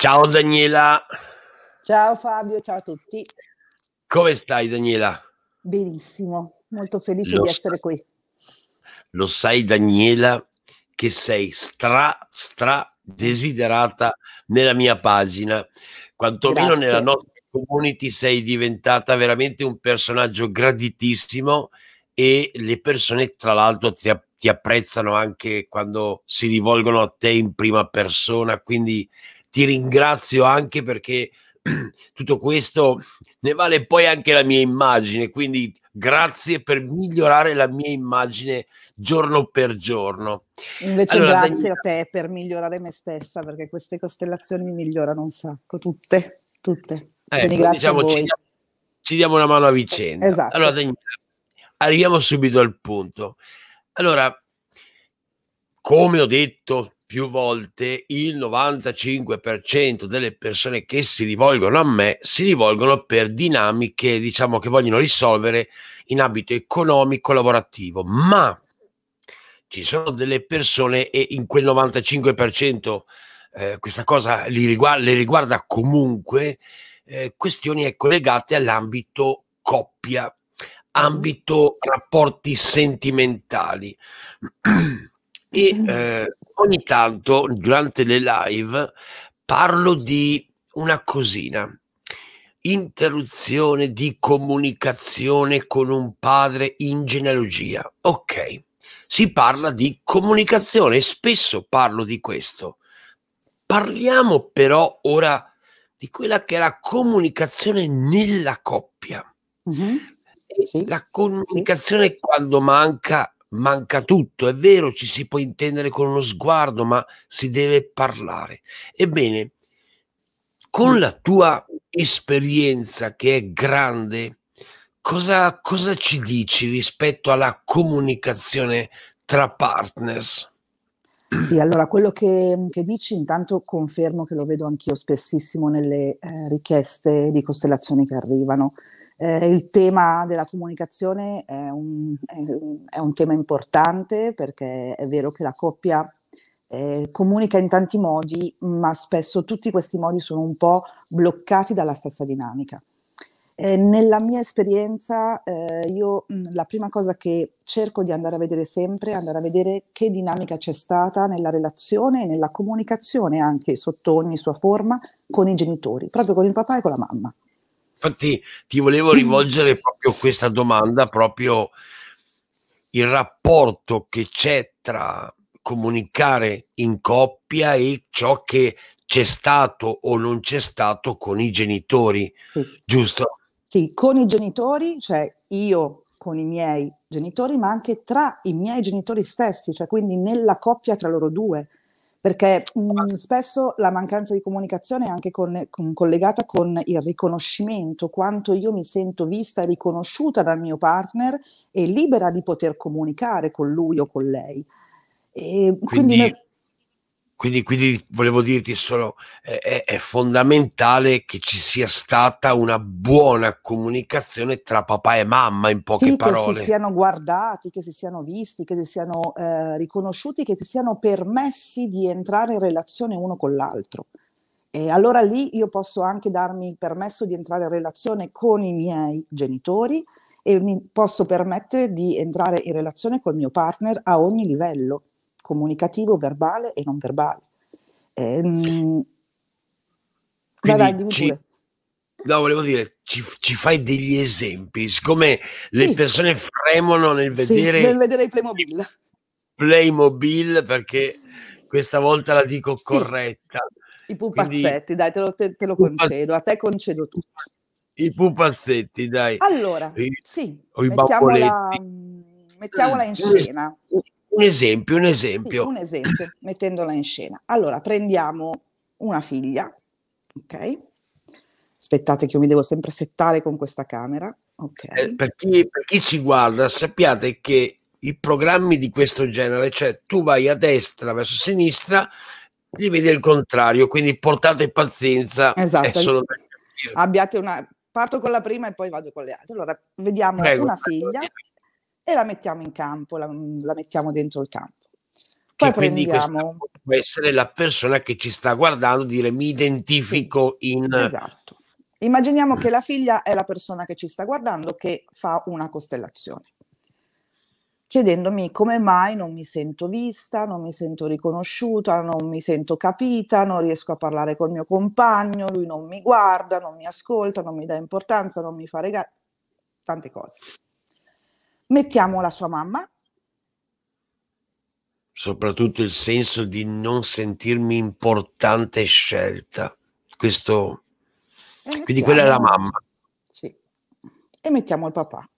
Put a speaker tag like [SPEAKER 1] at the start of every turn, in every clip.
[SPEAKER 1] Ciao Daniela.
[SPEAKER 2] Ciao Fabio, ciao a tutti.
[SPEAKER 1] Come stai Daniela?
[SPEAKER 2] Benissimo, molto felice lo di essere sa- qui.
[SPEAKER 1] Lo sai Daniela che sei stra stra desiderata nella mia pagina, quantomeno Grazie. nella nostra community sei diventata veramente un personaggio graditissimo e le persone tra l'altro ti, ti apprezzano anche quando si rivolgono a te in prima persona, quindi ti ringrazio anche perché tutto questo ne vale poi anche la mia immagine, quindi grazie per migliorare la mia immagine giorno per giorno. Invece allora, grazie Daniela... a
[SPEAKER 2] te per migliorare me stessa, perché queste costellazioni mi migliorano un sacco, tutte, tutte. Eh, diciamo, ci, diamo,
[SPEAKER 1] ci, diamo, una mano a vicenda. Esatto. Allora, Daniela, arriviamo subito al punto. Allora, come ho detto, più volte il 95% delle persone che si rivolgono a me si rivolgono per dinamiche, diciamo, che vogliono risolvere in ambito economico lavorativo, ma ci sono delle persone e in quel 95% eh, questa cosa li riguarda, le riguarda comunque eh, questioni ecco, legate all'ambito coppia, mm-hmm. ambito rapporti sentimentali. e eh, ogni tanto durante le live parlo di una cosina interruzione di comunicazione con un padre in genealogia. Ok, si parla di comunicazione e spesso parlo di questo. Parliamo però ora di quella che è la comunicazione nella coppia. Mm -hmm. sì. La comunicazione sì. quando manca manca tutto, è vero, ci si può intendere con uno sguardo, ma si deve parlare. Ebbene, con mm. la tua esperienza che è grande, cosa, cosa ci dici rispetto alla comunicazione tra partners?
[SPEAKER 2] Sì, allora quello che, che, dici intanto confermo che lo vedo anch'io spessissimo nelle eh, richieste di costellazioni che arrivano. Eh, il tema della comunicazione è un, è un, tema importante perché è vero che la coppia eh, comunica in tanti modi, ma spesso tutti questi modi sono un po' bloccati dalla stessa dinamica. Eh, nella mia esperienza, eh, io mm, la prima cosa che cerco di andare a vedere sempre è andare a vedere che dinamica c'è stata nella relazione e nella comunicazione, anche sotto ogni sua forma, con i genitori, proprio con il papà e con la mamma
[SPEAKER 1] Infatti ti volevo rivolgere proprio questa domanda, proprio il rapporto che c'è tra comunicare in coppia e ciò che c'è stato o non c'è stato con i genitori, sì. giusto?
[SPEAKER 2] Sì, con i genitori, cioè io con i miei genitori, ma anche tra i miei genitori stessi, cioè quindi nella coppia tra loro due perché mh, mm, spesso la mancanza di comunicazione è anche con, con, collegata con il riconoscimento, quanto io mi sento vista e riconosciuta dal mio partner e libera di poter comunicare con lui o con lei. E quindi, quindi
[SPEAKER 1] quindi, quindi, volevo dirti solo, è, è, fondamentale che ci sia stata una buona comunicazione tra papà e mamma, in poche sì, parole. Che si
[SPEAKER 2] siano guardati, che si siano visti, che si siano eh, riconosciuti, che si siano permessi di entrare in relazione uno con l'altro. E allora lì io posso anche darmi il permesso di entrare in relazione con i miei genitori e mi posso permettere di entrare in relazione col mio partner a ogni livello comunicativo, verbale e non verbale. Ehm, dai, dimmi ci,
[SPEAKER 1] No, volevo dire, ci, ci, fai degli esempi, siccome le sì. persone fremono nel vedere, sì, nel
[SPEAKER 2] vedere i Playmobil.
[SPEAKER 1] Playmobil, perché questa volta la dico sì. corretta. I pupazzetti, Quindi,
[SPEAKER 2] dai, te lo, te, te lo concedo, a te concedo tutto.
[SPEAKER 1] I pupazzetti, dai. Allora, I, sì, mettiamola,
[SPEAKER 2] mettiamola in eh, scena.
[SPEAKER 1] Un esempio, un esempio. Sì, un
[SPEAKER 2] esempio, mettendola in scena. Allora, prendiamo una figlia, ok? Aspettate che io mi devo sempre settare con questa camera.
[SPEAKER 1] Okay. Eh, per, chi, per chi ci guarda, sappiate che i programmi di questo genere, cioè tu vai a destra verso sinistra, li vedi il contrario, quindi portate pazienza. Esatto. Solo...
[SPEAKER 2] Abbiate una... Parto con la prima e poi vado con le altre. Allora, vediamo Prego, una figlia. Vediamo e la mettiamo in campo, la, mm, la mettiamo dentro il campo.
[SPEAKER 1] Poi quindi prendiamo... può essere la persona che ci sta guardando dire mi identifico sì, in... Esatto.
[SPEAKER 2] Immaginiamo mm. che la figlia è la persona che ci sta guardando che fa una costellazione, chiedendomi come mai non mi sento vista, non mi sento riconosciuta, non mi sento capita, non riesco a parlare col mio compagno, lui non mi guarda, non mi ascolta, non mi dà importanza, non mi fa regali, tante cose mettiamo la sua mamma.
[SPEAKER 1] Soprattutto il senso di non sentirmi importante scelta. Questo... Mettiamo... Quindi quella è la mamma. Sì.
[SPEAKER 2] E mettiamo il papà.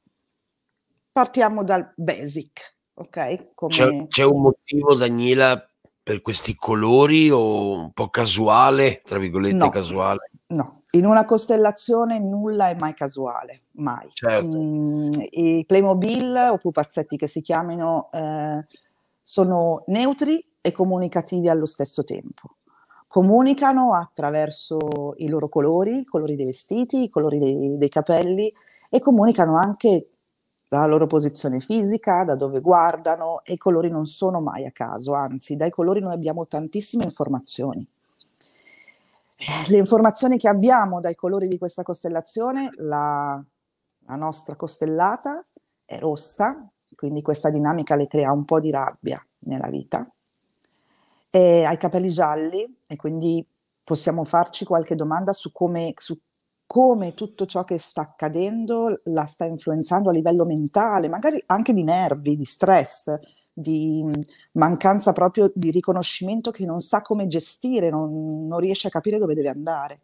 [SPEAKER 2] Partiamo dal basic, ok? Come... C'è, c'è un
[SPEAKER 1] motivo, Daniela, per questi colori o un po' casuale, tra virgolette no. casuale?
[SPEAKER 2] No, in una costellazione nulla è mai casuale, mai. Certo. Mm, I Playmobil o pupazzetti che si chiamino eh, sono neutri e comunicativi allo stesso tempo. Comunicano attraverso i loro colori, i colori dei vestiti, i colori dei, dei capelli e comunicano anche dalla loro posizione fisica, da dove guardano e i colori non sono mai a caso, anzi dai colori noi abbiamo tantissime informazioni. Eh, le informazioni che abbiamo dai colori di questa costellazione, la, la nostra costellata è rossa, quindi questa dinamica le crea un po' di rabbia nella vita. E ha i capelli gialli e quindi possiamo farci qualche domanda su come, su come tutto ciò che sta accadendo la sta influenzando a livello mentale, magari anche di nervi, di stress, di mm, mancanza proprio di riconoscimento che non sa come gestire, non, non riesce a capire dove deve andare.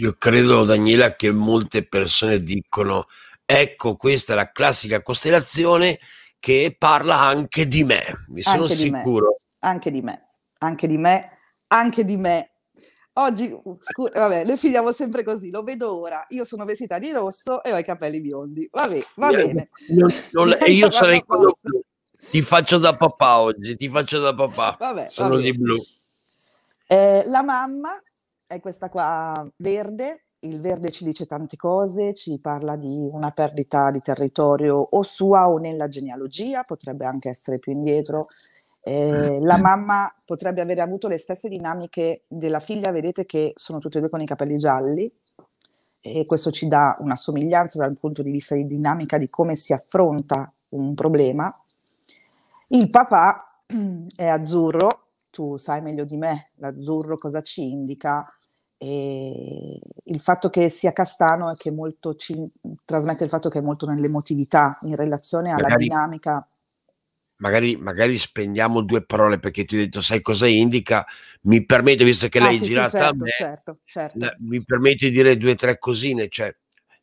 [SPEAKER 1] Io credo, Daniela, che molte persone dicono, ecco, questa è la classica costellazione che parla anche di me, mi sono anche sicuro. Di
[SPEAKER 2] anche di me, anche di me, anche di me. Oggi, uh, scu- vabbè, noi finiamo sempre così, lo vedo ora. Io sono vestita di rosso e ho i capelli biondi. Vabbè, va bene.
[SPEAKER 1] Non, non, io sarei quello blu. Ti faccio da papà oggi, ti faccio da papà. Vabbè, Sono vabbè. di blu.
[SPEAKER 2] Eh, la mamma è questa qua verde, il verde ci dice tante cose, ci parla di una perdita di territorio o sua o nella genealogia, potrebbe anche essere più indietro. Eh, mm. la mamma potrebbe avere avuto le stesse dinamiche della figlia, vedete che sono tutte e due con i capelli gialli e questo ci dà una somiglianza dal punto di vista di dinamica di come si affronta un problema. Il papà è azzurro, tu sai meglio di me l'azzurro cosa ci indica e il fatto che sia castano è che molto ci trasmette il fatto che è molto nell'emotività in relazione alla magari, dinamica.
[SPEAKER 1] Magari, magari spendiamo due parole perché ti ho detto, sai cosa indica? Mi permette, visto che ah, lei sì, è girata sì, certo, me,
[SPEAKER 2] certo, certo.
[SPEAKER 1] La, mi permette di dire due o tre cosine, cioè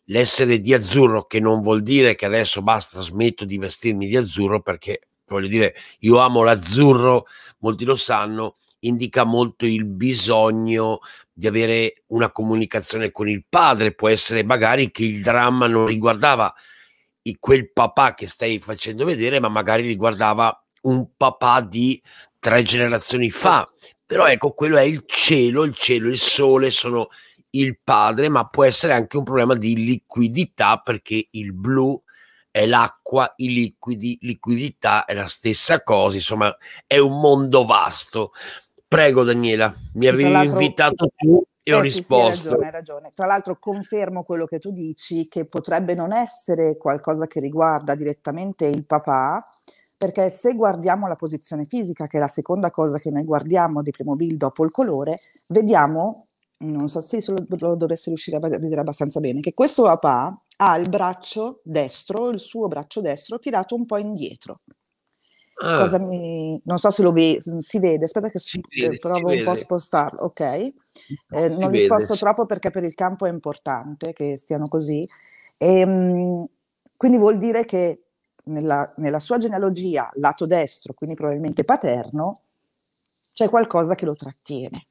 [SPEAKER 1] l'essere di azzurro che non vuol dire che adesso basta smetto di vestirmi di azzurro perché voglio dire, io amo l'azzurro, molti lo sanno, indica molto il bisogno di avere una comunicazione con il padre, può essere magari che il dramma non riguardava quel papà che stai facendo vedere, ma magari riguardava un papà di tre generazioni fa. Però ecco, quello è il cielo, il cielo, il sole sono il padre, ma può essere anche un problema di liquidità perché il blu è l'acqua, i liquidi, liquidità è la stessa cosa, insomma è un mondo vasto. Prego Daniela, mi sì, avevi invitato tu e eh, ho sì, risposto. Sì, hai ragione, hai
[SPEAKER 2] ragione. Tra l'altro confermo quello che tu dici, che potrebbe non essere qualcosa che riguarda direttamente il papà, perché se guardiamo la posizione fisica, che è la seconda cosa che noi guardiamo di Playmobil dopo il colore, vediamo, non so se lo, lo dovreste riuscire a vedere abbastanza bene, che questo papà ha il braccio destro, il suo braccio destro, tirato un po' indietro. Ah. Mi, non so se lo ve, si vede, aspetta che si si vede, provo un vede. po' a spostarlo, ok? Ah, eh, non li sposto troppo perché per il campo è importante che stiano così. E, ehm, quindi vuol dire che nella, nella, sua genealogia, lato destro, quindi probabilmente paterno, c'è qualcosa che lo trattiene,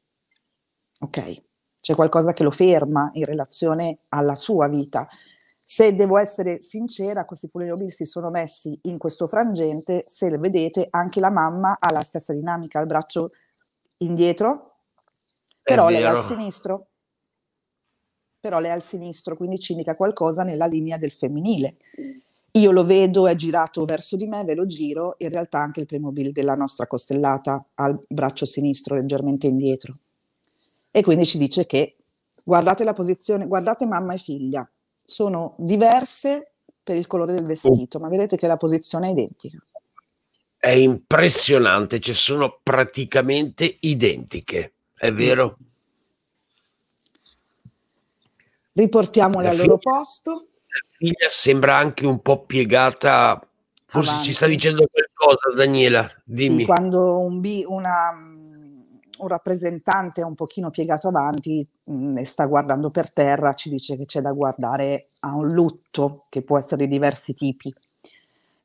[SPEAKER 2] ok? C'è qualcosa che lo ferma in relazione alla sua vita, se devo essere sincera, questi polinomini si sono messi in questo frangente, se le vedete anche la mamma ha la stessa dinamica, il braccio indietro,
[SPEAKER 1] però lei è al
[SPEAKER 2] sinistro, però lei è al sinistro, quindi ci indica qualcosa nella linea del femminile. Io lo vedo, è girato verso di me, ve lo giro, in realtà anche il premobile della nostra costellata ha il braccio sinistro leggermente indietro. E quindi ci dice che guardate la posizione, guardate mamma e figlia, sono diverse per il colore del vestito, ma vedete che la posizione è identica.
[SPEAKER 1] È impressionante, ci sono praticamente identiche, è mm. vero?
[SPEAKER 2] Riportiamole al loro posto.
[SPEAKER 1] La figlia sembra anche un po' piegata, forse Avanti. ci sta dicendo qualcosa Daniela, dimmi. Sì,
[SPEAKER 2] quando un, bi- una, un rappresentante un pochino piegato avanti mh, mm, e sta guardando per terra, ci dice che c'è da guardare a un lutto che può essere di diversi tipi.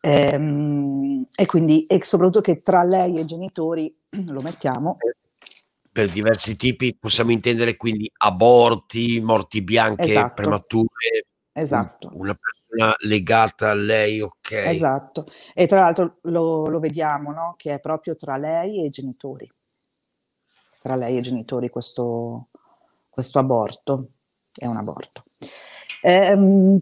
[SPEAKER 2] Ehm, e quindi, e soprattutto che tra lei e i genitori lo mettiamo.
[SPEAKER 1] Per diversi tipi possiamo intendere quindi aborti, morti bianche, esatto. premature. Esatto. Una persona legata a lei, ok. Esatto.
[SPEAKER 2] E tra l'altro lo, lo vediamo, no? Che è proprio tra lei e i genitori
[SPEAKER 1] tra lei e i genitori
[SPEAKER 2] questo, questo aborto. È un aborto. Ehm,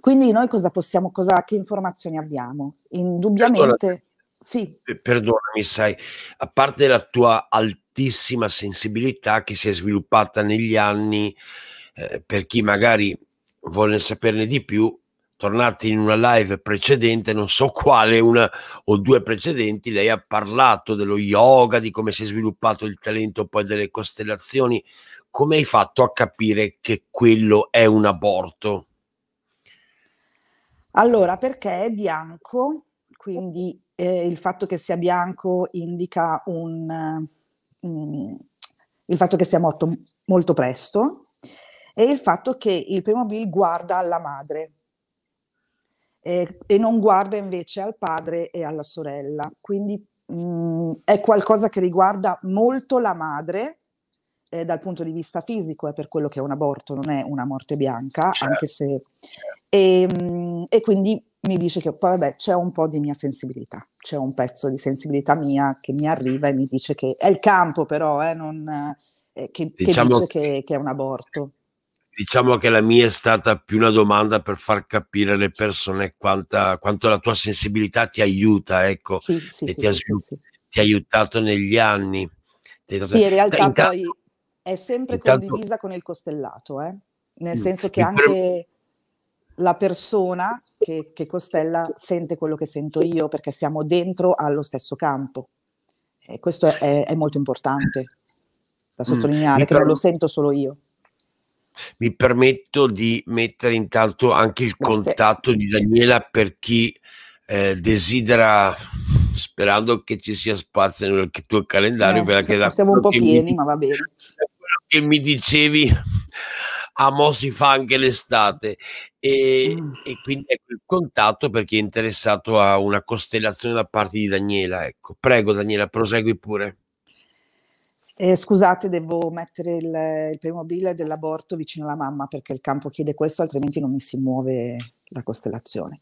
[SPEAKER 2] quindi noi cosa possiamo, cosa, che informazioni abbiamo? Indubbiamente... Perdonami.
[SPEAKER 1] Sì. Eh, perdonami, sai, a parte la tua altissima sensibilità che si è sviluppata negli anni, eh, per chi magari vuole saperne di più, tornati in una live precedente, non so quale, una o due precedenti, lei ha parlato dello yoga, di come si è sviluppato il talento, poi delle costellazioni. Come hai fatto a capire che quello è un aborto?
[SPEAKER 2] Allora, perché è bianco, quindi eh, il fatto che sia bianco indica un, um, il fatto che sia morto molto presto e il fatto che il primo Bill guarda alla madre, eh, e non guarda invece al padre e alla sorella. Quindi mh, mm, è qualcosa che riguarda molto la madre eh, dal punto di vista fisico, è per quello che è un aborto, non è una morte bianca, certo. anche se... Certo. E, mh, mm, e, quindi mi dice che poi vabbè c'è un po' di mia sensibilità, c'è un pezzo di sensibilità mia che mi arriva e mi dice che è il campo però, eh, non, eh,
[SPEAKER 1] che, diciamo... che dice
[SPEAKER 2] che, che è un aborto
[SPEAKER 1] Diciamo che la mia è stata più una domanda per far capire alle persone quanta, quanto la tua sensibilità ti aiuta, ecco, sì, sì, e sì, ti, ha ti, ha, aiutato negli anni. Sì, in realtà intanto,
[SPEAKER 2] poi è sempre intanto, condivisa con il costellato, eh? nel mm, senso che anche la persona che, che, costella sente quello che sento io perché siamo dentro allo stesso campo. E questo è, è molto importante da mm, sottolineare, mm, che non lo sento solo io.
[SPEAKER 1] Mi permetto di mettere intanto anche il Grazie. contatto di Daniela per chi eh, desidera sperando che ci sia spazio nel tuo calendario. Eh, perché siamo un po' pieni, mi,
[SPEAKER 2] ma va bene. Quello
[SPEAKER 1] che mi dicevi, a mo si fa anche l'estate e, mm. e, quindi ecco il contatto per chi è interessato a una costellazione da parte di Daniela. Ecco, prego Daniela, prosegui pure.
[SPEAKER 2] Eh, scusate, devo mettere il, il primo bill dell'aborto vicino alla mamma perché il campo chiede questo, altrimenti non mi si muove la costellazione.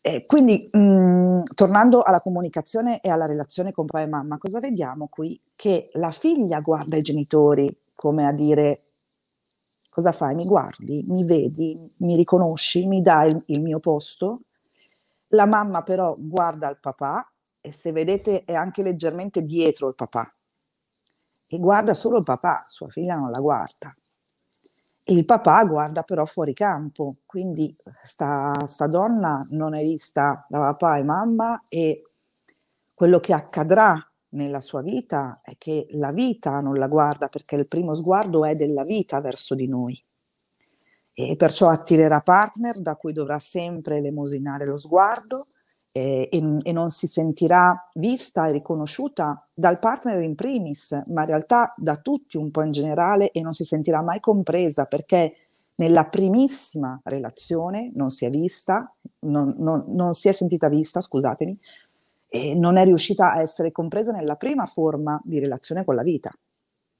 [SPEAKER 2] Eh, quindi, mh, mm, tornando alla comunicazione e alla relazione con papà e mamma, cosa vediamo qui? Che la figlia guarda i genitori come a dire cosa fai? Mi guardi, mi vedi, mi riconosci, mi dai il, il mio posto? La mamma però guarda il papà e se vedete è anche leggermente dietro il papà, e guarda solo il papà, sua figlia non la guarda. E il papà guarda però fuori campo, quindi sta, sta donna non è vista da papà e mamma e quello che accadrà nella sua vita è che la vita non la guarda perché il primo sguardo è della vita verso di noi e perciò attirerà partner da cui dovrà sempre elemosinare lo sguardo eh, e, e, non si sentirà vista e riconosciuta dal partner in primis, ma in realtà da tutti un po' in generale e non si sentirà mai compresa perché nella primissima relazione non si è vista, non, non, non si è sentita vista, scusatemi, e non è riuscita a essere compresa nella prima forma di relazione con la vita,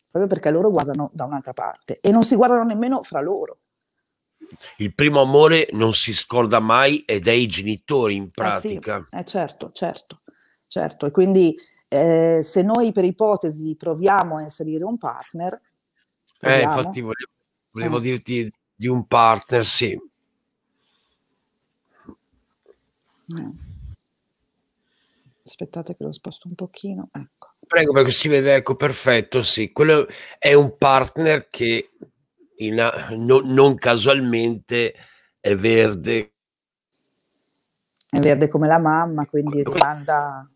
[SPEAKER 2] proprio perché loro guardano da un'altra parte e non si guardano nemmeno fra loro
[SPEAKER 1] il primo amore non si scorda mai ed è i genitori in pratica. Eh
[SPEAKER 2] sì, eh certo, certo, certo. E quindi eh, se noi per ipotesi proviamo a inserire un partner... Eh, proviamo... Eh, infatti volevo,
[SPEAKER 1] volevo eh. dirti di un partner, sì.
[SPEAKER 2] Eh. Aspettate che lo sposto un pochino, ecco.
[SPEAKER 1] Prego, perché si vede, ecco, perfetto, sì. Quello è un partner che in, no, non casualmente è verde.
[SPEAKER 2] È verde come la mamma, quindi rimanda,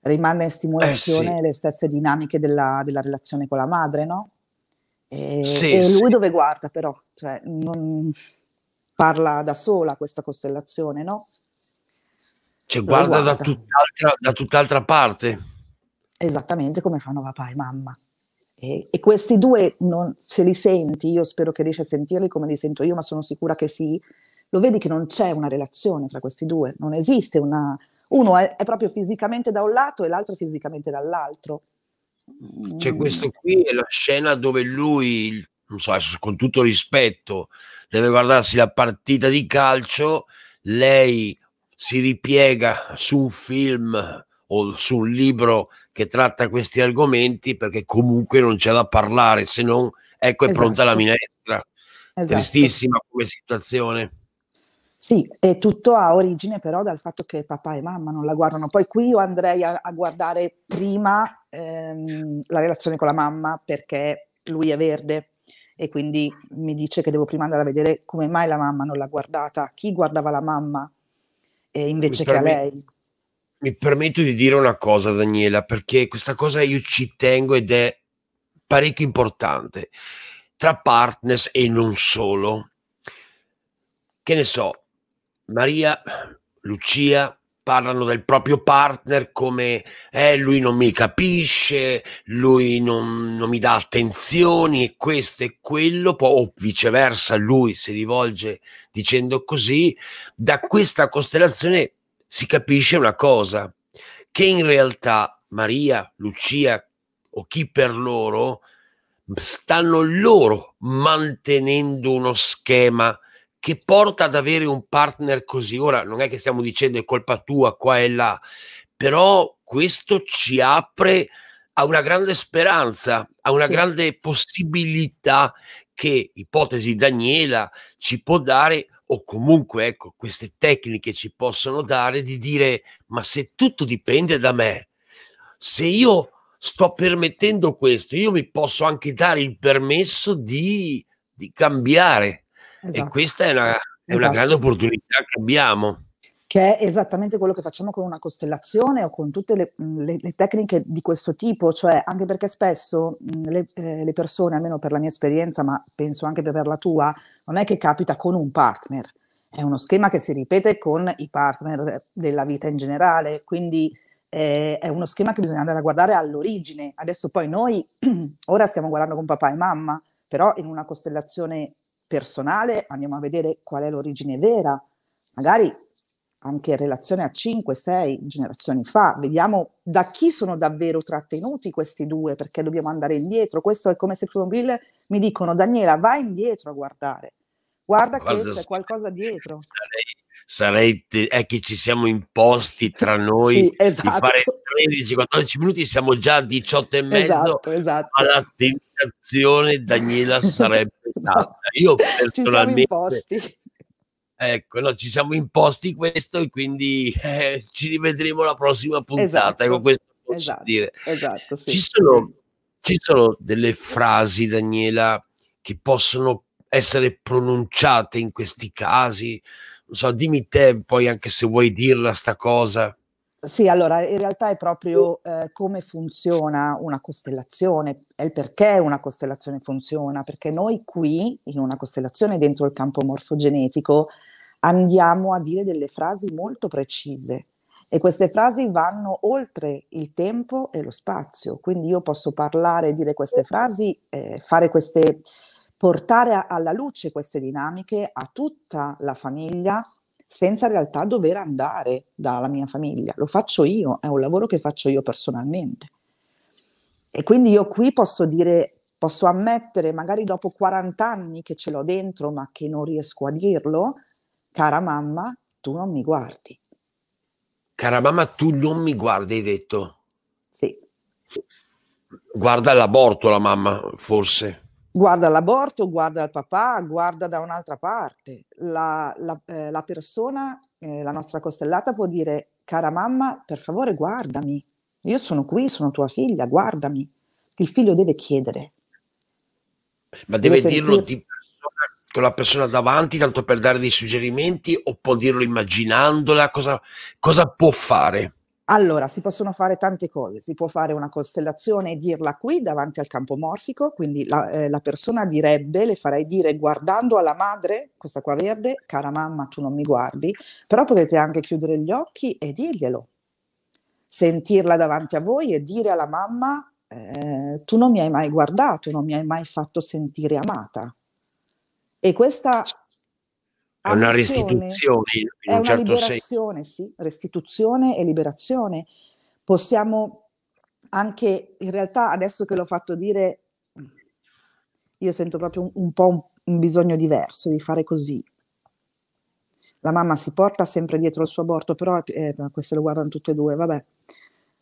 [SPEAKER 2] rimanda in stimolazione eh sì. le stesse dinamiche della, della, relazione con la madre, no?
[SPEAKER 1] E, sì, e lui sì.
[SPEAKER 2] dove guarda però? Cioè, non parla da sola questa costellazione, no?
[SPEAKER 1] Cioè guarda, guarda, Da, tutt'altra, da tutt'altra parte.
[SPEAKER 2] Esattamente come fanno papà e mamma. E, e, questi due, non, se li senti, io spero che riesci a sentirli come li sento io, ma sono sicura che sì, lo vedi che non c'è una relazione tra questi due, non esiste una... Uno è, è proprio fisicamente da un lato e l'altro fisicamente dall'altro.
[SPEAKER 1] C'è mm. questo qui è la scena dove lui, so, con tutto rispetto, deve guardarsi la partita di calcio, lei si ripiega su un film o su un libro che tratta questi argomenti perché comunque non c'è da parlare, se non ecco è esatto. pronta la esatto. minestra. Esatto. Tristissima come situazione.
[SPEAKER 2] Sì, e tutto ha origine però dal fatto che papà e mamma non la guardano. Poi qui io andrei a, a guardare prima ehm, la relazione con la mamma perché lui è verde e quindi mi dice che devo prima andare a vedere come mai la mamma non l'ha guardata, chi guardava la mamma eh, invece mi che a lei
[SPEAKER 1] mi permetto di dire una cosa, Daniela, perché questa cosa io ci tengo ed è parecchio importante tra partners e non solo. Che ne so, Maria, Lucia parlano del proprio partner come eh, lui non mi capisce, lui non, non mi dà attenzioni e questo e quello, o viceversa lui si rivolge dicendo così, da questa costellazione si capisce una cosa, che in realtà Maria, Lucia o chi per loro stanno loro mantenendo uno schema che porta ad avere un partner così. Ora non è che stiamo dicendo è colpa tua qua e là, però questo ci apre a una grande speranza, a una sì. grande possibilità che ipotesi Daniela ci può dare o comunque ecco, queste tecniche ci possono dare di dire ma se tutto dipende da me, se io sto permettendo questo, io mi posso anche dare il permesso di, di cambiare. Esatto. E questa è una, è una esatto. grande opportunità che abbiamo
[SPEAKER 2] che è esattamente quello che facciamo con una costellazione o con tutte le, mhmm, le, le tecniche di questo tipo, cioè anche perché spesso mhmm, le, eh, le, persone, almeno per la mia esperienza, ma penso anche per la tua, non è che capita con un partner, è uno schema che si ripete con i partner della vita in generale, quindi eh, è uno schema che bisogna andare a guardare all'origine. Adesso poi noi ora stiamo guardando con papà e mamma, però in una costellazione personale andiamo a vedere qual è l'origine vera, magari anche in relazione a 5-6 generazioni fa, vediamo da chi sono davvero trattenuti questi due, perché dobbiamo andare indietro. Questo è come se il mi dicono Daniela, vai indietro a guardare Guarda, Guarda che c'è qualcosa dietro. Sarei,
[SPEAKER 1] sarei te, è che ci siamo imposti tra noi sì, esatto. fare 13-14 minuti, siamo già a 18 e mezzo. Esatto,
[SPEAKER 2] esatto. Alla
[SPEAKER 1] tentazione Daniela sarebbe stata. no, Io personalmente Ecco, no, ci siamo imposti questo e quindi eh, ci rivedremo alla prossima puntata. Ecco, esatto, con questo posso esatto, dire. Esatto, sì. ci, sono, ci sono delle frasi, Daniela, che possono essere pronunciate in questi casi? Non so, dimmi te poi anche se vuoi dirla sta cosa.
[SPEAKER 2] Sì, allora in realtà è proprio eh, come funziona una costellazione, è il perché una costellazione funziona, perché noi qui in una costellazione dentro il campo morfogenetico andiamo a dire delle frasi molto precise e queste frasi vanno oltre il tempo e lo spazio, quindi io posso parlare, dire queste frasi, eh, fare queste portare alla luce queste dinamiche a tutta la famiglia senza in realtà dover andare dalla mia famiglia. Lo faccio io, è un lavoro che faccio io personalmente. E quindi io qui posso dire, posso ammettere, magari dopo 40 anni che ce l'ho dentro, ma che non riesco a dirlo, cara mamma, tu non mi guardi.
[SPEAKER 1] Cara mamma, tu non mi guardi, hai detto? Sì. sì. Guarda l'aborto la mamma, forse
[SPEAKER 2] guarda l'aborto, guarda il papà, guarda da un'altra parte. La, la, eh, la persona, eh, la nostra costellata può dire, cara mamma, per favore guardami, io sono qui, sono tua figlia, guardami. Il figlio deve chiedere.
[SPEAKER 1] Ma deve, deve dirlo di persona, con la persona davanti, tanto per dare dei suggerimenti, o può dirlo immaginandola? Cosa, cosa può fare?
[SPEAKER 2] Allora, si possono fare tante cose, si può fare una costellazione e dirla qui davanti al campo morfico, quindi la, eh, la, persona direbbe, le farei dire guardando alla madre, questa qua verde, cara mamma tu non mi guardi, però potete anche chiudere gli occhi e dirglielo, sentirla davanti a voi e dire alla mamma eh, tu non mi hai mai guardato, non mi hai mai fatto sentire amata. E questa è una restituzione in un una certo senso. Sì, restituzione e liberazione. Possiamo anche, in realtà adesso che l'ho fatto dire, io sento proprio un, un po' un, un bisogno diverso di fare così. La mamma si porta sempre dietro il suo aborto, però eh, queste lo guardano tutte e due, vabbè.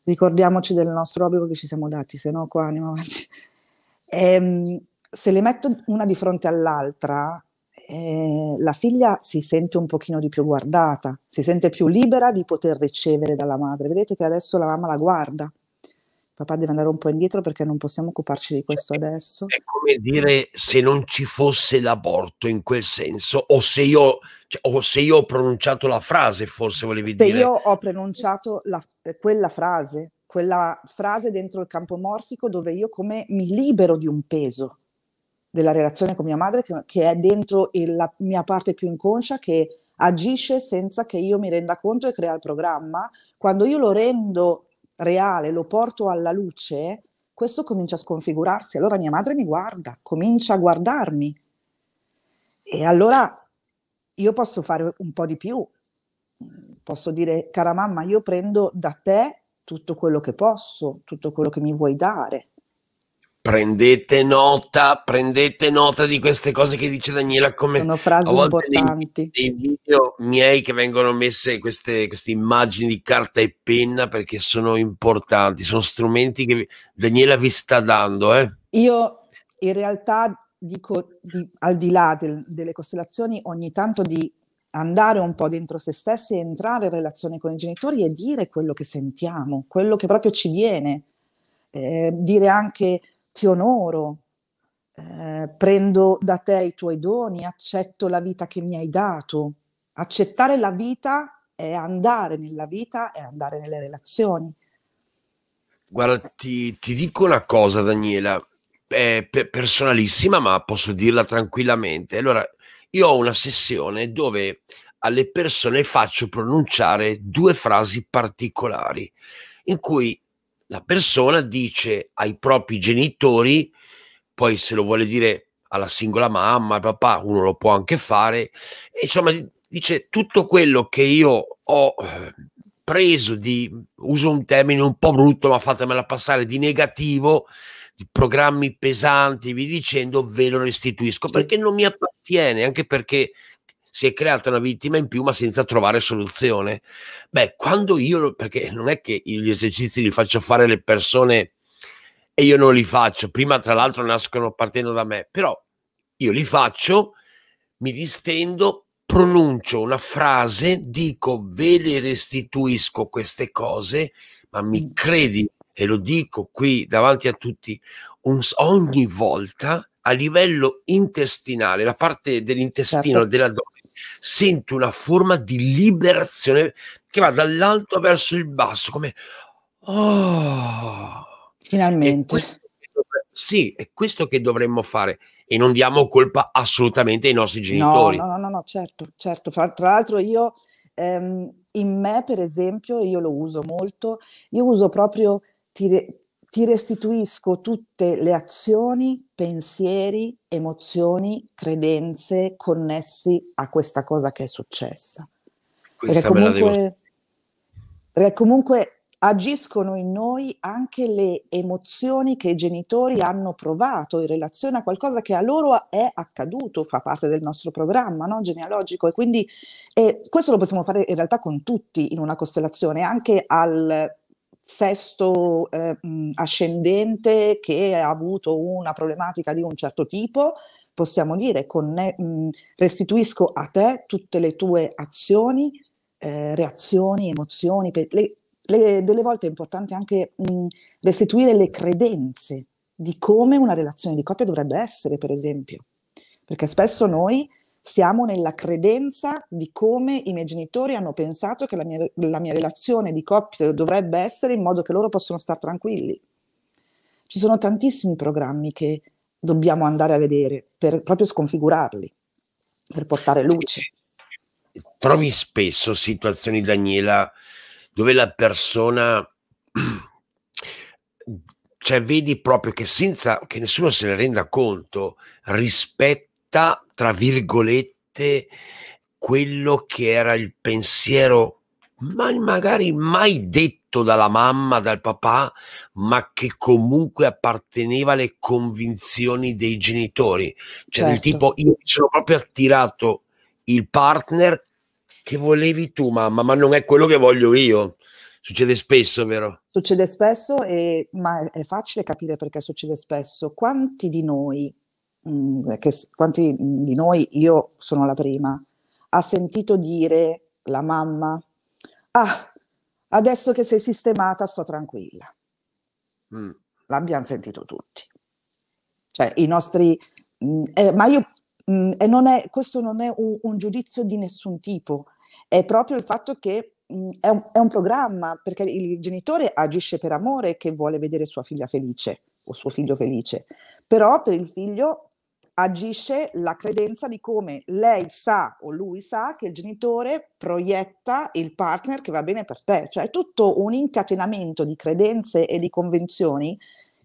[SPEAKER 2] Ricordiamoci del nostro obbligo che ci siamo dati, se no qua andiamo avanti. Ehm, se le metto una di fronte all'altra, eh, la figlia si sente un pochino di più guardata, si sente più libera di poter ricevere dalla madre. Vedete che adesso la mamma la guarda. Papà deve andare un po' indietro perché non possiamo occuparci di questo cioè, adesso. È
[SPEAKER 1] come dire se non ci fosse l'aborto in quel senso, o se io, cioè, o se io ho pronunciato la frase, forse volevi se dire. Se io
[SPEAKER 2] ho pronunciato la, eh, quella frase, quella frase dentro il campo morfico dove io come mi libero di un peso della relazione con mia madre che, che è dentro il, la mia parte più inconscia che agisce senza che io mi renda conto e crea il programma. Quando io lo rendo reale, lo porto alla luce, questo comincia a sconfigurarsi. Allora mia madre mi guarda, comincia a guardarmi. E allora io posso fare un po' di più. Posso dire, cara mamma, io prendo da te tutto quello che posso, tutto quello che mi vuoi dare
[SPEAKER 1] prendete nota, prendete nota di queste cose che dice Daniela come sono frasi importanti. Nei, nei, video miei che vengono messe queste, queste, immagini di carta e penna perché sono importanti, sono strumenti che Daniela vi sta dando. Eh.
[SPEAKER 2] Io in realtà dico di, al di là del, delle costellazioni ogni tanto di andare un po' dentro se stessi e entrare in relazione con i genitori e dire quello che sentiamo, quello che proprio ci viene, eh, dire anche ti onoro, eh, prendo da te i tuoi doni, accetto la vita che mi hai dato. Accettare la vita è andare nella vita, e andare nelle relazioni.
[SPEAKER 1] Guarda, ti, ti dico una cosa, Daniela, è pe- personalissima, ma posso dirla tranquillamente. Allora, io ho una sessione dove alle persone faccio pronunciare due frasi particolari in cui la persona dice ai propri genitori, poi se lo vuole dire alla singola mamma, al papà, uno lo può anche fare, e insomma dice tutto quello che io ho eh, preso di, uso un termine un po' brutto, ma fatemela passare, di negativo, di programmi pesanti, vi dicendo, ve lo restituisco, perché non mi appartiene, anche perché si è creata una vittima in più ma senza trovare soluzione. Beh, quando io, perché non è che gli esercizi li faccio fare le persone e io non li faccio, prima tra l'altro nascono partendo da me, però io li faccio, mi distendo, pronuncio una frase, dico ve le restituisco queste cose, ma mi mm. credi, e lo dico qui davanti a tutti, ogni volta a livello intestinale, la parte dell'intestino certo. della donna sento una forma di liberazione che va dall'alto verso il basso, come oh, finalmente. sì, è questo che dovremmo fare e non diamo colpa assolutamente ai nostri genitori. No,
[SPEAKER 2] no, no, no certo, certo. Fra, tra l'altro io ehm, in me, per esempio, io lo uso molto, io uso proprio ti, ti restituisco tutte le azioni, pensieri, emozioni, credenze connessi a questa cosa che è successa. Perché comunque, perché comunque, agiscono in noi anche le emozioni che i genitori hanno provato in relazione a qualcosa che a loro è accaduto, fa parte del nostro programma no? genealogico e quindi eh, questo lo possiamo fare in realtà con tutti in una costellazione, anche al sesto eh, ascendente che ha avuto una problematica di un certo tipo, possiamo dire conne- restituisco a te tutte le tue azioni, eh, reazioni, emozioni, pe- le, le, delle volte è importante anche mh, restituire le credenze di come una relazione di coppia dovrebbe essere, per esempio, perché spesso noi siamo nella credenza di come i miei genitori hanno pensato che la mia, la mia relazione di coppia dovrebbe essere in modo che loro possano stare tranquilli. Ci sono tantissimi programmi che dobbiamo andare a vedere per proprio sconfigurarli, per portare luce.
[SPEAKER 1] Trovi spesso situazioni, Daniela, dove la persona cioè vedi proprio che senza che nessuno se ne renda conto rispetta tra virgolette, quello che era il pensiero, ma magari mai detto dalla mamma, dal papà, ma che comunque apparteneva alle convinzioni dei genitori. Cioè, certo. del tipo, io ci sono proprio attirato il partner che volevi tu, mamma, ma non è quello che voglio io. Succede spesso, vero?
[SPEAKER 2] Succede spesso, e, ma è facile capire perché succede spesso. Quanti di noi Mm, che quanti di noi, io sono la prima, ha sentito dire la mamma, ah, adesso che sei sistemata sto tranquilla. Mm. L'abbiamo sentito tutti. Cioè i nostri... Mh, mm, eh, ma io... Mh, mm, e non è, questo non è un, un, giudizio di nessun tipo, è proprio il fatto che è un, è un programma, perché il genitore agisce per amore che vuole vedere sua figlia felice o suo figlio felice, però per il figlio agisce la credenza di come lei sa o lui sa che il genitore proietta il partner che va bene per te, cioè è tutto un incatenamento di credenze e di convenzioni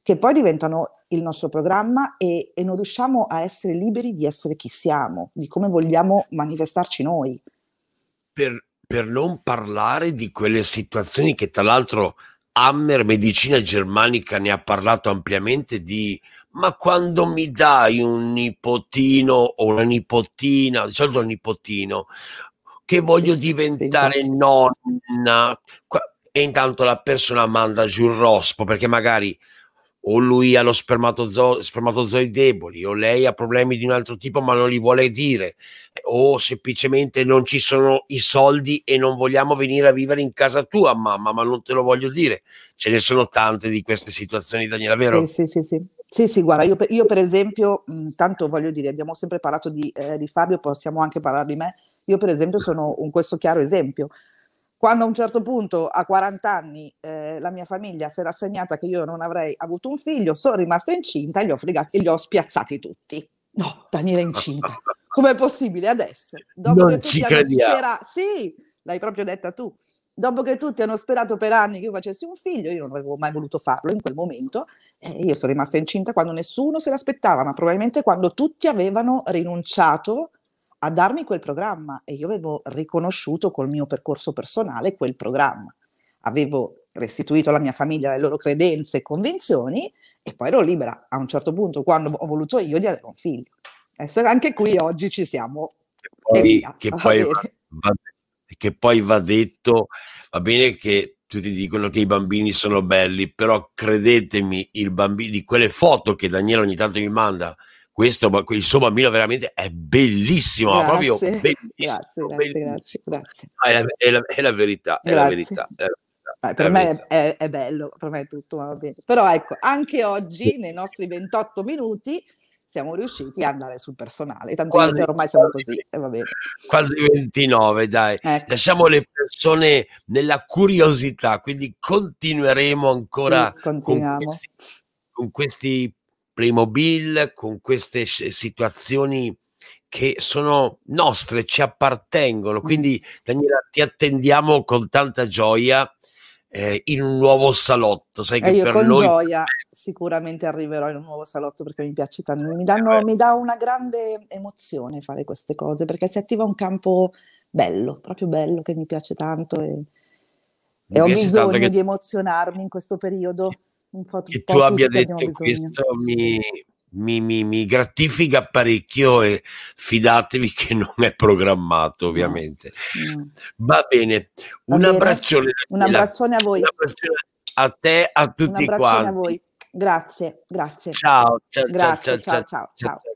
[SPEAKER 2] che poi diventano il nostro programma e, e non riusciamo a essere liberi di essere chi siamo, di come vogliamo manifestarci noi.
[SPEAKER 1] Per, per non parlare di quelle situazioni che tra l'altro Hammer Medicina Germanica ne ha parlato ampiamente di ma quando mi dai un nipotino o una nipotina, di solito un nipotino, che voglio diventare esatto. nonna, e intanto la persona manda giù il rospo perché magari o lui ha lo spermatozoo- spermatozoi deboli o lei ha problemi di un altro tipo ma non li vuole dire o semplicemente non ci sono i soldi e non vogliamo venire a vivere in casa tua mamma ma non te lo voglio dire ce ne sono tante di queste situazioni Daniela vero? Sì sì
[SPEAKER 2] sì sì, sì, sì guarda io per, io per esempio mh, tanto voglio dire abbiamo sempre parlato di, eh, di Fabio possiamo anche parlare di me io per esempio sono un questo chiaro esempio quando a un certo punto, a 40 anni, eh, la mia famiglia si era assegnata che io non avrei avuto un figlio, sono rimasta incinta e li ho, fregati, li ho spiazzati tutti. No, Daniela è incinta. Com'è possibile adesso? Dopo non che tutti hanno sperato... Sì, l'hai proprio detta tu. Dopo che tutti hanno sperato per anni che io facessi un figlio, io non avevo mai voluto farlo in quel momento, eh, io sono rimasta incinta quando nessuno se l'aspettava, ma probabilmente quando tutti avevano rinunciato a darmi quel programma e io avevo riconosciuto col mio percorso personale quel programma. Avevo restituito alla mia famiglia le loro credenze e convinzioni e poi ero libera a un certo punto, quando ho voluto io, di avere un figlio. Adesso anche qui oggi ci siamo. Poi, che, poi va,
[SPEAKER 1] va, che poi va detto, va bene che tutti dicono che i bambini sono belli, però credetemi, il bambino di quelle foto che Daniele ogni tanto mi manda questo, ma insomma, bambino veramente è bellissimo, grazie, proprio bellissimo.
[SPEAKER 2] Grazie, bellissimo. grazie, grazie, grazie.
[SPEAKER 1] Ah, è, la, è, la, è, la, verità, è la verità. È la Dai, per me
[SPEAKER 2] è, è, bello, per me è tutto va bene. Però ecco, anche oggi nei nostri 28 minuti siamo riusciti a andare sul personale, tanto quasi, ormai siamo così, e va bene.
[SPEAKER 1] Quasi 29, dai. Ecco. Lasciamo le persone nella curiosità, quindi continueremo ancora sì, con, questi, con questi Playmobil, con queste situazioni che sono nostre, ci appartengono. Mm. Quindi, Daniela, ti attendiamo con tanta gioia eh, in un nuovo salotto. Sai eh, che eh io per con noi... gioia
[SPEAKER 2] sicuramente arriverò in un nuovo salotto perché mi piace tanto. Mi, danno, eh mi dà una grande emozione fare queste cose perché si attiva un campo bello, proprio bello, che mi piace tanto e, mi e ho bisogno che... di emozionarmi in questo periodo. Infatti, che tu abbia detto questo
[SPEAKER 1] mi, mi, mi, mi, gratifica parecchio e fidatevi che non è programmato ovviamente. No, Va bene, Va un bene. abbraccione. Un abbraccione a voi. a te, a tutti un abbraccione quanti. a voi.
[SPEAKER 2] Grazie, grazie. Ciao, ciao, grazie, ciao, ciao, ciao. ciao. ciao.